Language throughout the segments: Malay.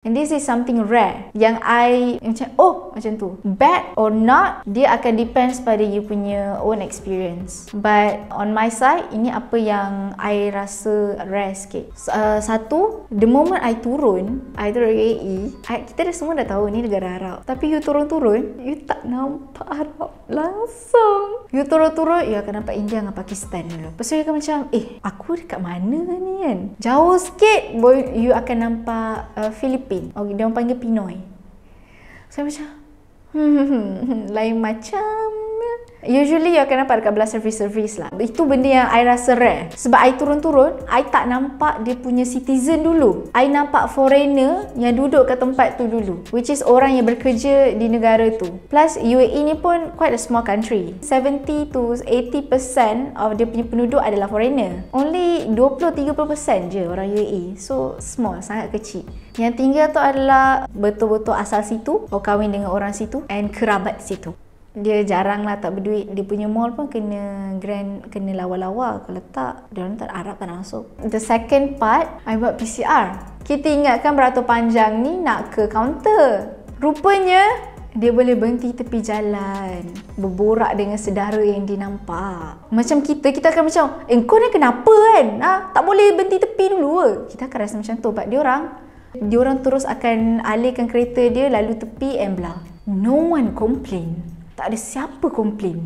And this is something rare yang I macam oh macam tu. Bad or not, dia akan depends pada you punya own experience. But on my side, ini apa yang I rasa rare sikit. Uh, satu, the moment I turun, I turun UAE, e, I, kita dah semua dah tahu ni negara Arab. Tapi you turun-turun, you tak nampak Arab langsung. You turun-turun, you akan nampak India dengan Pakistan dulu. Lepas tu, you akan macam, eh aku dekat mana ni kan? Jauh sikit, boy, you akan nampak uh, Filipina Filipin. Okay, dia orang panggil Pinoy. Saya macam, hmm, hmm, hmm, hmm, lain macam Usually you akan dapat dekat belah service-service lah. Itu benda yang I rasa rare. Sebab I turun-turun, I tak nampak dia punya citizen dulu. I nampak foreigner yang duduk kat tempat tu dulu. Which is orang yang bekerja di negara tu. Plus UAE ni pun quite a small country. 70 to 80% of dia punya penduduk adalah foreigner. Only 20-30% je orang UAE. So small, sangat kecil. Yang tinggal tu adalah betul-betul asal situ. Or kahwin dengan orang situ. And kerabat situ dia jarang lah tak berduit dia punya mall pun kena grand kena lawa-lawa kalau tak dia orang tak harap tak masuk the second part I buat PCR kita ingatkan beratur panjang ni nak ke kaunter rupanya dia boleh berhenti tepi jalan berborak dengan sedara yang dia nampak macam kita kita akan macam eh kau ni kenapa kan ha? tak boleh berhenti tepi dulu ke kita akan rasa macam tu but dia orang dia orang terus akan alihkan kereta dia lalu tepi and blah no one complain tak ada siapa komplain.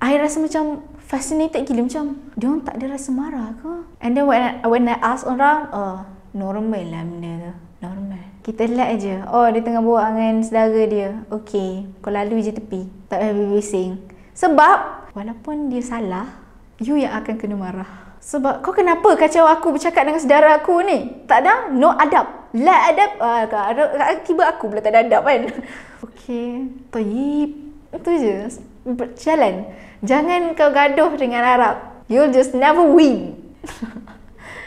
I rasa macam fascinated gila macam dia orang tak ada rasa marah ke? And then when I, when I ask orang oh, normal lah benda tu. Normal. Kita let je. Oh, dia tengah bawa angin saudara dia. Okay, kau lalu je tepi. Tak payah bising. Sebab, walaupun dia salah, you yang akan kena marah. Sebab, kau kenapa kacau aku bercakap dengan saudara aku ni? Tak ada? No adab. Let adab. Ah, tiba aku pula tak ada adab kan? Okay. Toyip. Itu je. Challenge. Jangan kau gaduh dengan Arab. You'll just never win.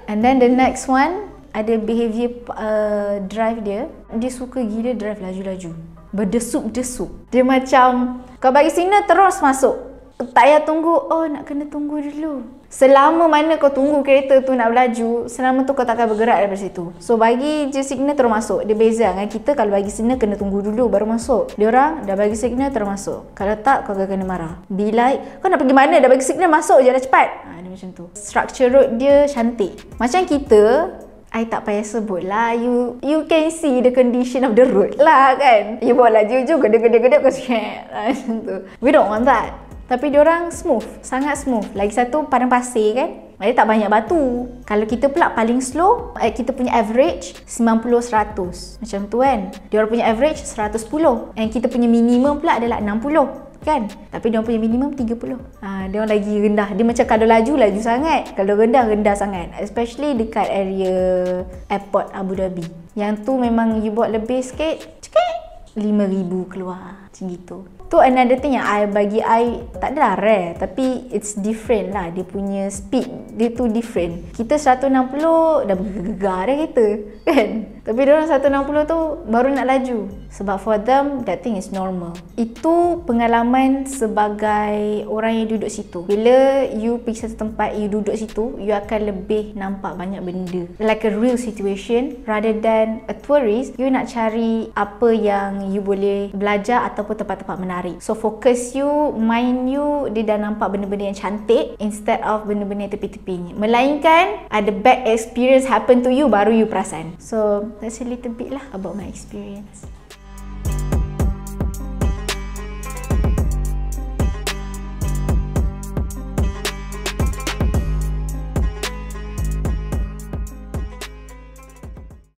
And then the next one, ada behavior uh, drive dia. Dia suka gila drive laju-laju. Berdesup-desup. Dia macam, kau bagi signal terus masuk tak payah tunggu, oh nak kena tunggu dulu. Selama mana kau tunggu kereta tu nak berlaju, selama tu kau takkan bergerak daripada situ. So bagi je signal terus masuk. Dia beza dengan kita kalau bagi signal kena tunggu dulu baru masuk. Dia orang dah bagi signal terus masuk. Kalau tak kau akan kena marah. Be like, kau nak pergi mana dah bagi signal masuk je dah cepat. Ha, dia macam tu. Structure road dia cantik. Macam kita, I tak payah sebut lah you, you can see the condition of the road lah kan You buat laju je Gede-gede-gede Kau sikit Macam tu We don't want that tapi dia orang smooth, sangat smooth. Lagi satu padang pasir kan. Dia tak banyak batu. Kalau kita pula paling slow, eh, kita punya average 90-100. Macam tu kan. orang punya average 110. yang kita punya minimum pula adalah 60 kan? Tapi dia punya minimum 30. Ah, ha, dia orang lagi rendah. Dia macam kalau laju laju sangat. Kalau rendah rendah sangat. Especially dekat area airport Abu Dhabi. Yang tu memang you buat lebih sikit. Cekik. 5,000 keluar macam gitu tu another thing yang I bagi I tak adalah rare tapi it's different lah dia punya speed dia tu different kita 160 dah bergegar dah kita kan tapi dia orang 160 tu baru nak laju sebab for them that thing is normal itu pengalaman sebagai orang yang duduk situ bila you pergi satu tempat you duduk situ you akan lebih nampak banyak benda like a real situation rather than a tourist you nak cari apa yang you boleh belajar ataupun tempat-tempat menarik. So focus you, mind you dia dah nampak benda-benda yang cantik instead of benda-benda yang tepi-tepi. Melainkan ada bad experience happen to you baru you perasan. So that's a little bit lah about my experience.